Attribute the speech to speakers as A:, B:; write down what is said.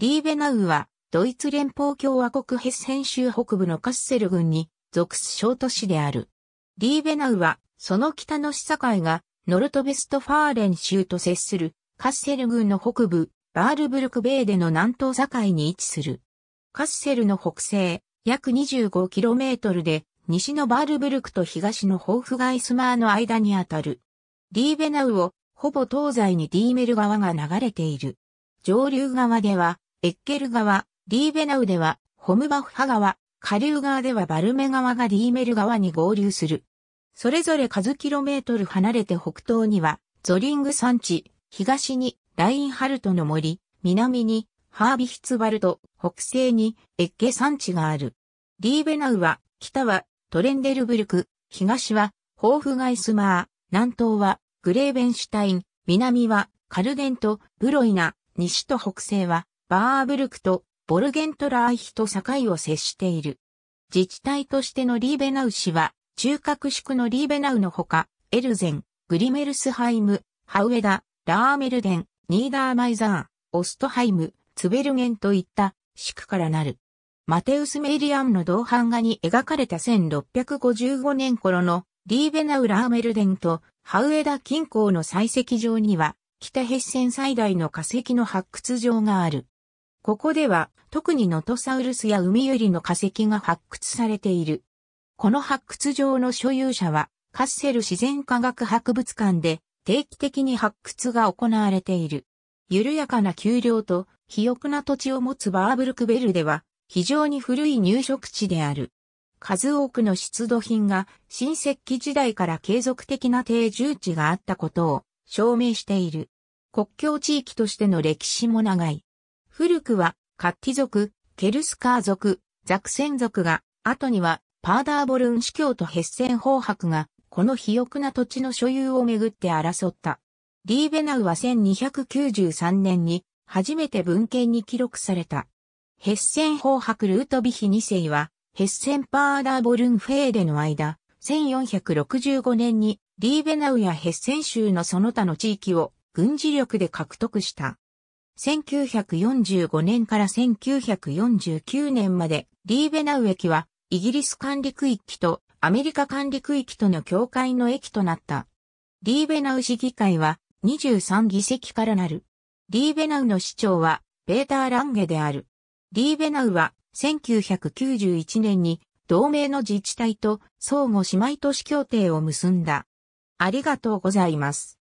A: リーベナウは、ドイツ連邦共和国ヘッセン州北部のカッセル郡に属す小都市である。リーベナウは、その北の市境が、ノルトベストファーレン州と接する、カッセル郡の北部、バールブルクベーデの南東境に位置する。カッセルの北西、約 25km で、西のバールブルクと東のホーフガイスマーの間にあたる。リーベナウを、ほぼ東西にディーメル川が流れている。上流側では、エッケル川、リーベナウでは、ホムバフハ川、下流側ではバルメ川がリーメル川に合流する。それぞれ数キロメートル離れて北東には、ゾリング山地、東にラインハルトの森、南にハービヒツバルト、北西にエッケ山地がある。リーベナウは、北はトレンデルブルク、東はホーフガイスマー、南東はグレーベンシュタイン、南はカルデント、ブロイナ、西と北西はバーブルクとボルゲントラーヒと境を接している。自治体としてのリーベナウ市は、中核宿のリーベナウのほか、エルゼン、グリメルスハイム、ハウエダ、ラーメルデン、ニーダーマイザーン、オストハイム、ツベルゲンといった宿からなる。マテウス・メイリアンの銅版画に描かれた1655年頃のリーベナウ・ラーメルデンとハウエダ近郊の採石場には北ヘッセン最大の化石の発掘場がある。ここでは特にノトサウルスやウミユリの化石が発掘されている。この発掘場の所有者はカッセル自然科学博物館で定期的に発掘が行われている。緩やかな丘陵と肥沃な土地を持つバーブルクベルでは非常に古い入植地である。数多くの出土品が新石器時代から継続的な定住地があったことを証明している。国境地域としての歴史も長い。古くは、カッティ族、ケルスカー族、ザクセン族が、後には、パーダーボルン司教とヘッセン法伯が、この肥沃な土地の所有をめぐって争った。リーベナウは1293年に、初めて文献に記録された。ヘッセン法伯ルートビヒ2世は、ヘッセンパーダーボルンフェーデの間、1465年にリーベナウやヘッセン州のその他の地域を軍事力で獲得した。1945年から1949年まで、リーベナウ駅は、イギリス管理区域とアメリカ管理区域との境界の駅となった。リーベナウ市議会は、23議席からなる。リーベナウの市長は、ベーター・ランゲである。リーベナウは、1991年に、同盟の自治体と相互姉妹都市協定を結んだ。ありがとうございます。